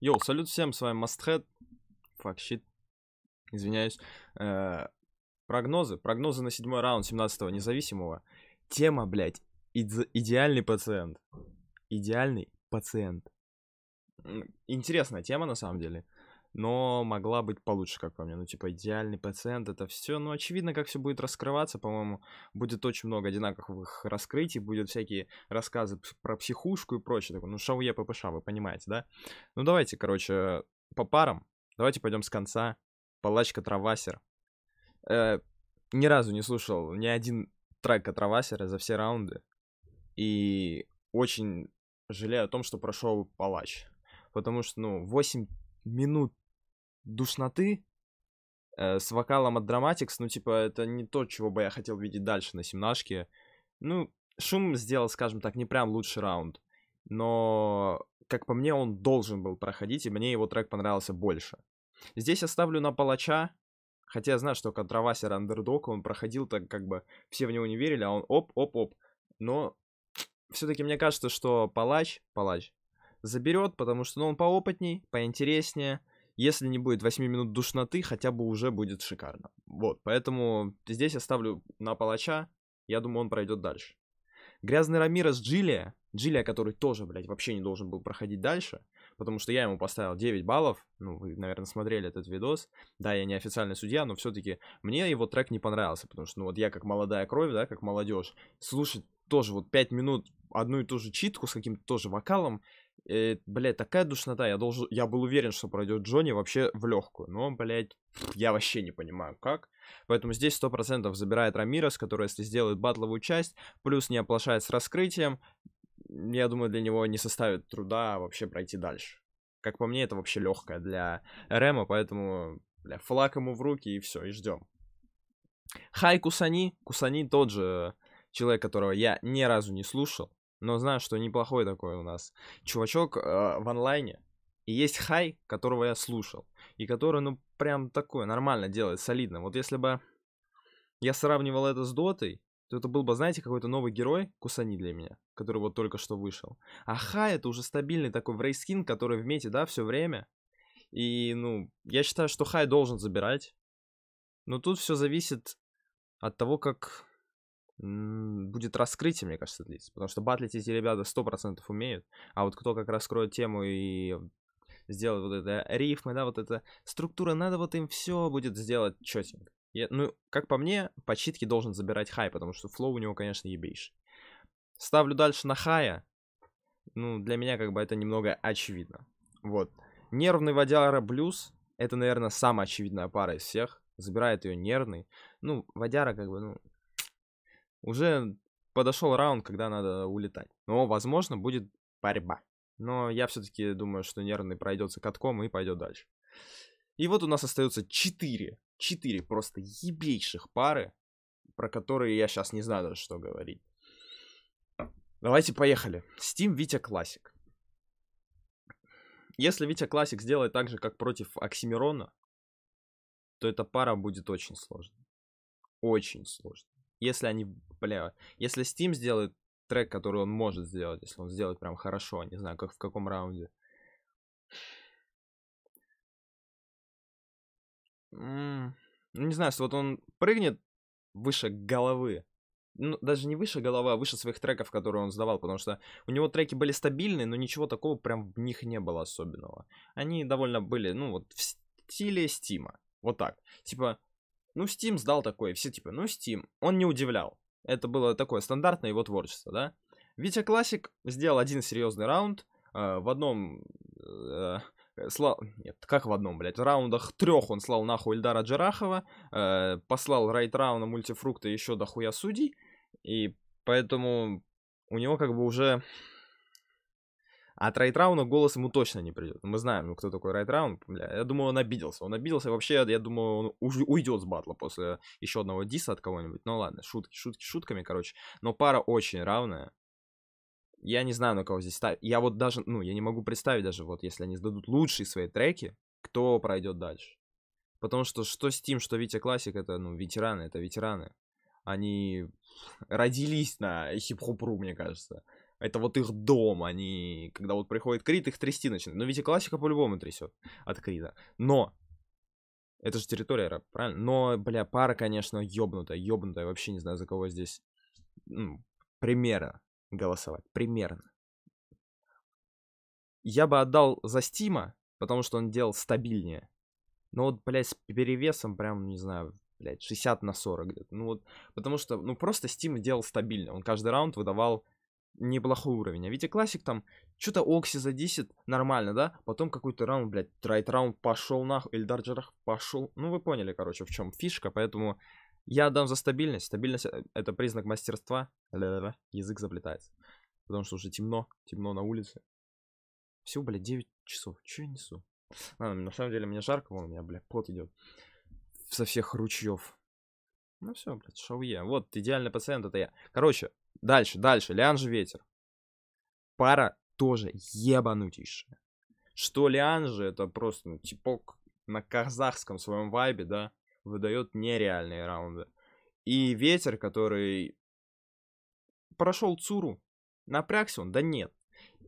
Йоу, салют всем, с вами Мастхед. Факщит. Извиняюсь. Э-э- прогнозы. Прогнозы на седьмой раунд 17-го независимого. Тема, блядь, иде- идеальный пациент. Идеальный пациент. Интересная тема, на самом деле но могла быть получше, как по мне. Ну, типа, идеальный пациент, это все. Ну, очевидно, как все будет раскрываться, по-моему, будет очень много одинаковых раскрытий, будет всякие рассказы про психушку и прочее. Такое. Ну, шоу я ППШ, вы понимаете, да? Ну, давайте, короче, по парам. Давайте пойдем с конца. Палачка Травасер. Э, ни разу не слушал ни один трек от Травасера за все раунды. И очень жалею о том, что прошел Палач. Потому что, ну, 8 минут душноты э, с вокалом от Dramatics, ну, типа, это не то, чего бы я хотел видеть дальше на семнашке. Ну, Шум сделал, скажем так, не прям лучший раунд, но, как по мне, он должен был проходить, и мне его трек понравился больше. Здесь я ставлю на Палача, хотя я знаю, что контравасер андердог, он проходил так, как бы все в него не верили, а он оп-оп-оп. Но все-таки мне кажется, что Палач, Палач заберет, потому что ну, он поопытней, поинтереснее, если не будет 8 минут душноты, хотя бы уже будет шикарно. Вот, поэтому здесь я ставлю на палача, я думаю, он пройдет дальше. Грязный Рамирес Джилия, Джилия, который тоже, блядь, вообще не должен был проходить дальше, потому что я ему поставил 9 баллов, ну, вы, наверное, смотрели этот видос, да, я не официальный судья, но все-таки мне его трек не понравился, потому что, ну, вот я как молодая кровь, да, как молодежь, слушать тоже вот 5 минут одну и ту же читку с каким-то тоже вокалом. И, э, блядь, такая душнота, я должен, я был уверен, что пройдет Джонни вообще в легкую, но, блядь, я вообще не понимаю, как. Поэтому здесь процентов забирает Рамирес, который, если сделает батловую часть, плюс не оплошает с раскрытием, я думаю, для него не составит труда вообще пройти дальше. Как по мне, это вообще легкое для Рема, поэтому, бля, флаг ему в руки и все, и ждем. Хай Кусани, Кусани тот же человек, которого я ни разу не слушал, но знаю, что неплохой такой у нас чувачок э, в онлайне. И есть хай, которого я слушал. И который, ну, прям такой, нормально делает, солидно. Вот если бы я сравнивал это с Дотой, то это был бы, знаете, какой-то новый герой Кусани для меня, который вот только что вышел. А Хай это уже стабильный такой врейскин, который в мете, да, все время. И, ну, я считаю, что Хай должен забирать. Но тут все зависит от того, как будет раскрытие, мне кажется, длиться. Потому что батлить эти ребята процентов умеют. А вот кто как раскроет тему и сделает вот это э, рифмы, да, вот эта структура, надо вот им все будет сделать четенько. Я, ну, как по мне, по читке должен забирать хай, потому что флоу у него, конечно, ебейший. Ставлю дальше на хая. Ну, для меня как бы это немного очевидно. Вот. Нервный Вадяра Блюз. Это, наверное, самая очевидная пара из всех. Забирает ее нервный. Ну, Вадяра как бы, ну, уже подошел раунд, когда надо улетать. Но, возможно, будет борьба. Но я все-таки думаю, что нервный пройдется катком и пойдет дальше. И вот у нас остается 4. 4 просто ебейших пары, про которые я сейчас не знаю даже, что говорить. Давайте поехали. Steam Витя Classic. Если Витя Classic сделает так же, как против Оксимирона, то эта пара будет очень сложной. Очень сложной если они, бля, если Steam сделает трек, который он может сделать, если он сделает прям хорошо, не знаю, как в каком раунде. Mm, не знаю, вот он прыгнет выше головы. Ну, даже не выше головы, а выше своих треков, которые он сдавал, потому что у него треки были стабильные, но ничего такого прям в них не было особенного. Они довольно были, ну, вот в стиле Стима. Вот так. Типа, ну, Steam сдал такое, все типа, ну, Steam. Он не удивлял. Это было такое стандартное его творчество, да? Витя Классик сделал один серьезный раунд. Э, в одном... Э, э слал... Нет, как в одном, блядь. В раундах трех он слал нахуй Эльдара Джарахова. Э, послал рейд рауна мультифрукта еще дохуя судей. И поэтому у него как бы уже а от Райт Рауна голос ему точно не придет. Мы знаем, ну, кто такой Райт Раун. Бля, я думаю, он обиделся. Он обиделся. Вообще, я думаю, он уйдет с батла после еще одного диса от кого-нибудь. Ну ладно, шутки, шутки, шутками, короче. Но пара очень равная. Я не знаю, на кого здесь ставить. Я вот даже, ну, я не могу представить даже, вот если они сдадут лучшие свои треки, кто пройдет дальше. Потому что что Steam, что Витя Классик, это, ну, ветераны, это ветераны. Они родились на хип-хопру, мне кажется это вот их дом, они, когда вот приходит Крит, их трясти начинают. Но ну, ведь и классика по-любому трясет от Крита. Но, это же территория, правильно? Но, бля, пара, конечно, ёбнутая, ёбнутая, вообще не знаю, за кого здесь, ну, примерно голосовать, примерно. Я бы отдал за Стима, потому что он делал стабильнее. Но вот, блядь, с перевесом прям, не знаю, блядь, 60 на 40 где-то. Ну вот, потому что, ну просто Steam делал стабильно. Он каждый раунд выдавал неплохой уровень. А Витя Классик там что-то Окси за 10 нормально, да? Потом какой-то раунд, блядь, трайт раунд пошел нахуй, Эльдар Джарах пошел. Ну, вы поняли, короче, в чем фишка, поэтому я дам за стабильность. Стабильность это признак мастерства. Ля-ля-ля, язык заплетается. Потому что уже темно, темно на улице. Всего, блядь, 9 часов. Че я несу? Ладно, на самом деле мне жарко, вон у меня, блядь, пот идет со всех ручьев. Ну все, блядь, шауе. Вот, идеальный пациент это я. Короче, Дальше, дальше. Лиан же ветер. Пара тоже ебанутейшая. Что Лиан же, это просто ну, типок на казахском своем вайбе, да, выдает нереальные раунды. И ветер, который прошел Цуру, напрягся он? Да нет.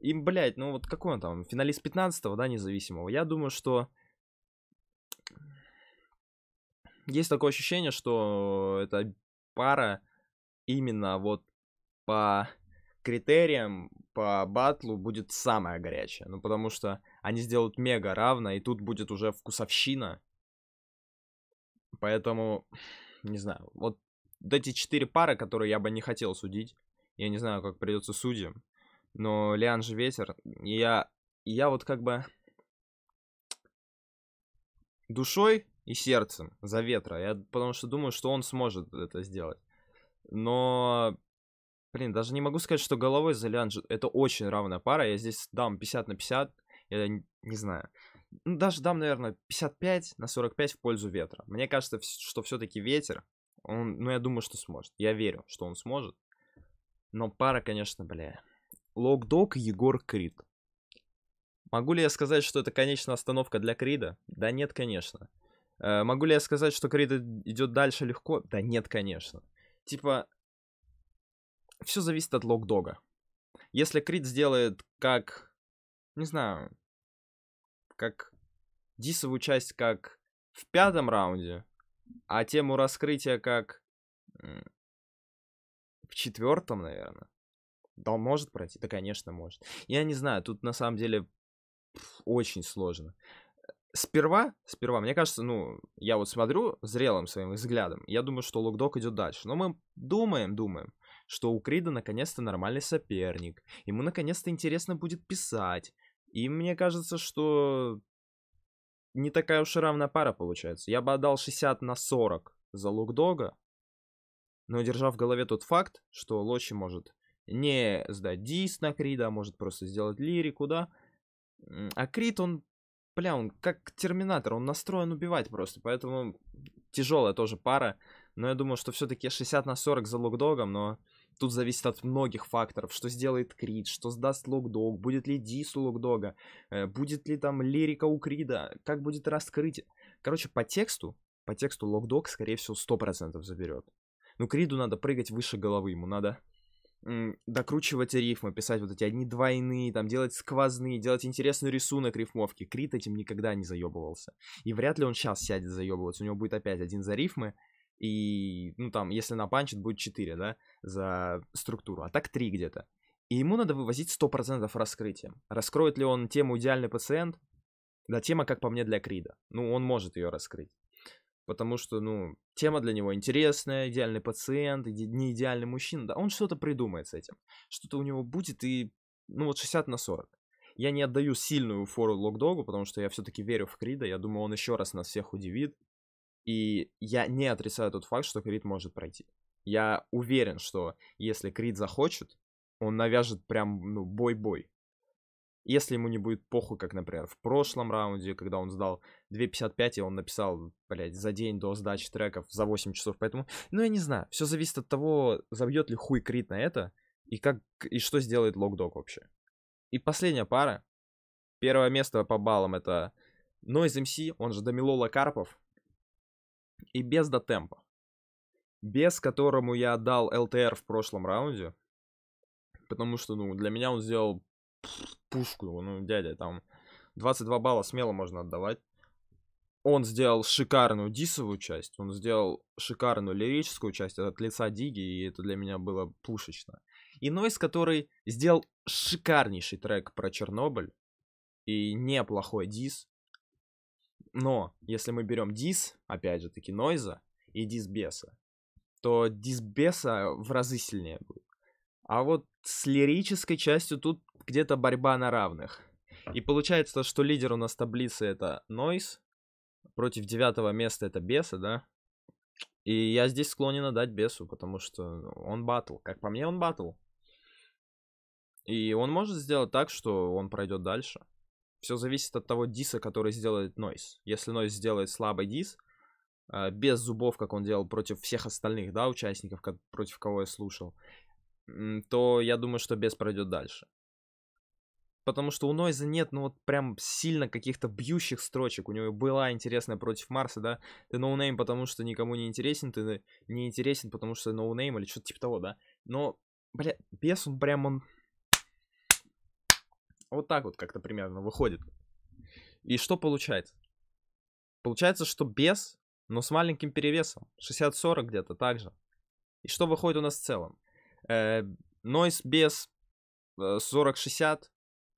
И, блядь, ну вот какой он там, финалист 15-го, да, независимого. Я думаю, что есть такое ощущение, что эта пара именно вот по критериям, по батлу будет самая горячая. Ну, потому что они сделают мега равно, и тут будет уже вкусовщина. Поэтому, не знаю, вот эти четыре пары, которые я бы не хотел судить. Я не знаю, как придется судьям. Но Лиан же ветер. Я, я вот как бы душой и сердцем за ветра. Я потому что думаю, что он сможет это сделать. Но блин, даже не могу сказать, что головой за Лианджи. Это очень равная пара. Я здесь дам 50 на 50. Я не, не знаю. Ну, даже дам, наверное, 55 на 45 в пользу ветра. Мне кажется, что все-таки ветер, он, ну, я думаю, что сможет. Я верю, что он сможет. Но пара, конечно, бля. Локдог и Егор Крид. Могу ли я сказать, что это конечная остановка для Крида? Да нет, конечно. Э, могу ли я сказать, что Крид идет дальше легко? Да нет, конечно. Типа, все зависит от локдога. Если Крит сделает как, не знаю, как дисовую часть как в пятом раунде, а тему раскрытия как в четвертом, наверное. Да он может пройти? Да, конечно, может. Я не знаю, тут на самом деле очень сложно. Сперва, сперва, мне кажется, ну, я вот смотрю зрелым своим взглядом, я думаю, что Локдок идет дальше. Но мы думаем, думаем что у Крида наконец-то нормальный соперник, ему наконец-то интересно будет писать. И мне кажется, что не такая уж и равная пара получается. Я бы отдал 60 на 40 за Лукдога, но держа в голове тот факт, что Лочи может не сдать дис на Крида, а может просто сделать лирику, да. А Крид, он, бля, он как терминатор, он настроен убивать просто, поэтому тяжелая тоже пара. Но я думаю, что все-таки 60 на 40 за лукдогом, но Тут зависит от многих факторов, что сделает Крид, что сдаст Локдог, будет ли дис у Локдога, э, будет ли там лирика у Крида, как будет раскрытие. Короче, по тексту, по тексту Локдог, скорее всего, 100% заберет. Ну, Криду надо прыгать выше головы, ему надо докручивать рифмы, писать вот эти одни двойные, там делать сквозные, делать интересный рисунок рифмовки. Крит этим никогда не заебывался. И вряд ли он сейчас сядет заебываться. У него будет опять один за рифмы, и, ну, там, если напанчит, будет 4, да, за структуру. А так 3 где-то. И ему надо вывозить 100% раскрытием. Раскроет ли он тему «Идеальный пациент»? Да, тема, как по мне, для Крида. Ну, он может ее раскрыть. Потому что, ну, тема для него интересная, идеальный пациент, иде- не идеальный мужчина. Да, он что-то придумает с этим. Что-то у него будет и, ну, вот 60 на 40. Я не отдаю сильную фору Локдогу, потому что я все-таки верю в Крида. Я думаю, он еще раз нас всех удивит. И я не отрицаю тот факт, что Крид может пройти. Я уверен, что если Крид захочет, он навяжет прям, ну, бой-бой. Если ему не будет похуй, как, например, в прошлом раунде, когда он сдал 2.55, и он написал, блядь, за день до сдачи треков за 8 часов. Поэтому, ну, я не знаю. Все зависит от того, забьет ли хуй Крид на это, и как, и что сделает Локдок вообще. И последняя пара. Первое место по баллам это Noise MC, он же Дамилола Карпов, и без дотемпа. Без которому я отдал ЛТР в прошлом раунде. Потому что, ну, для меня он сделал пушку. Ну, дядя, там 22 балла смело можно отдавать. Он сделал шикарную дисовую часть, он сделал шикарную лирическую часть от лица Диги, и это для меня было пушечно. И Нойс, который сделал шикарнейший трек про Чернобыль, и неплохой дис, но если мы берем дис, опять же таки нойза, и дис дисбеса, то дис дисбеса в разы сильнее будет. А вот с лирической частью тут где-то борьба на равных. И получается, что лидер у нас таблицы это Нойс, против девятого места это Беса, да? И я здесь склонен отдать Бесу, потому что ну, он батл. Как по мне, он батл. И он может сделать так, что он пройдет дальше. Все зависит от того диса, который сделает Нойс. Если Нойс сделает слабый дис, э, без зубов, как он делал против всех остальных, да, участников, против кого я слушал, то я думаю, что без пройдет дальше. Потому что у Нойза нет, ну вот прям сильно каких-то бьющих строчек. У него была интересная против Марса, да? Ты ноунейм, no потому что никому не интересен, ты не интересен, потому что ноунейм no или что-то типа того, да? Но, бля, бес, он прям, он вот так вот как-то примерно выходит. И что получается? Получается, что без, но с маленьким перевесом. 60-40 где-то также. И что выходит у нас в целом? Нойс без 40-60,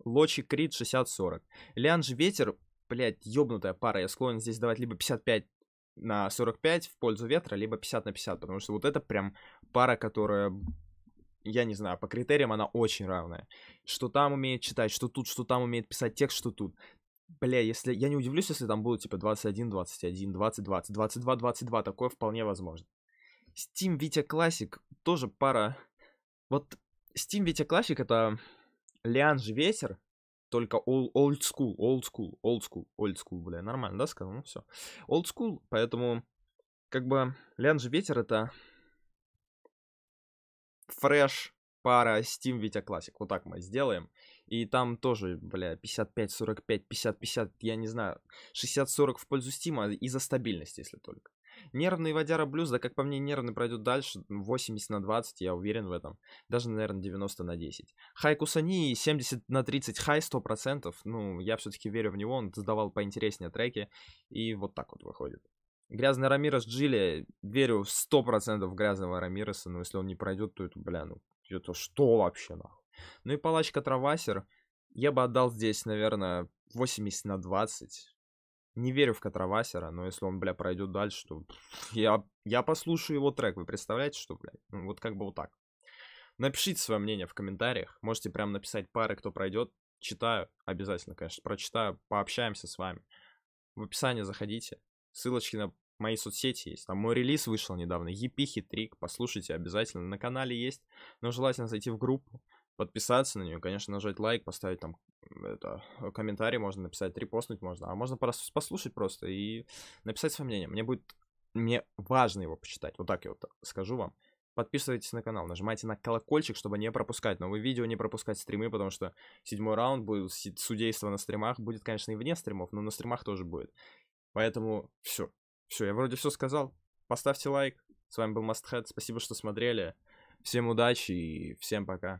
Лочи Крит 60-40. Лянж Ветер, блядь, ёбнутая пара. Я склонен здесь давать либо 55 на 45 в пользу ветра, либо 50 на 50, потому что вот это прям пара, которая я не знаю, по критериям она очень равная. Что там умеет читать, что тут, что там умеет писать текст, что тут. Бля, если... Я не удивлюсь, если там будут, типа, 21, 21, 20, 20, 22, 22. Такое вполне возможно. Steam Vita Classic тоже пара... Вот Steam Vita Classic это Лианж Ветер, только old, old school, old school, old school, old school, бля, нормально, да, сказал? Ну все. Old school, поэтому, как бы, Лианж Ветер это фреш, пара Steam Vita Classic. Вот так мы сделаем. И там тоже, бля, 55, 45, 50, 50, я не знаю, 60, 40 в пользу Steam а из-за стабильности, если только. Нервный водяра блюз, да как по мне, нервный пройдет дальше. 80 на 20, я уверен в этом. Даже, наверное, 90 на 10. Хай Кусани 70 на 30, хай 100%. Ну, я все-таки верю в него, он сдавал поинтереснее треки. И вот так вот выходит. Грязный Рамирес Джили, верю сто процентов грязного Рамиреса, но если он не пройдет, то это, бля, ну, это что вообще, нахуй? Ну и палачка Травасер, я бы отдал здесь, наверное, 80 на 20. Не верю в Катравасера, но если он, бля, пройдет дальше, то я, я послушаю его трек, вы представляете, что, блядь? Ну, вот как бы вот так. Напишите свое мнение в комментариях, можете прям написать пары, кто пройдет, читаю, обязательно, конечно, прочитаю, пообщаемся с вами. В описании заходите, Ссылочки на мои соцсети есть. Там мой релиз вышел недавно. Епихи Трик. Послушайте обязательно. На канале есть. Но желательно зайти в группу, подписаться на нее. Конечно, нажать лайк, поставить там это, э, комментарий можно написать, репостнуть можно. А можно просто послушать просто и написать свое мнение. Мне будет... Мне важно его почитать. Вот так я вот скажу вам. Подписывайтесь на канал, нажимайте на колокольчик, чтобы не пропускать новые видео, не пропускать стримы, потому что седьмой раунд будет, судейство на стримах будет, конечно, и вне стримов, но на стримах тоже будет. Поэтому все. Все, я вроде все сказал. Поставьте лайк. С вами был Мастхед. Спасибо, что смотрели. Всем удачи и всем пока.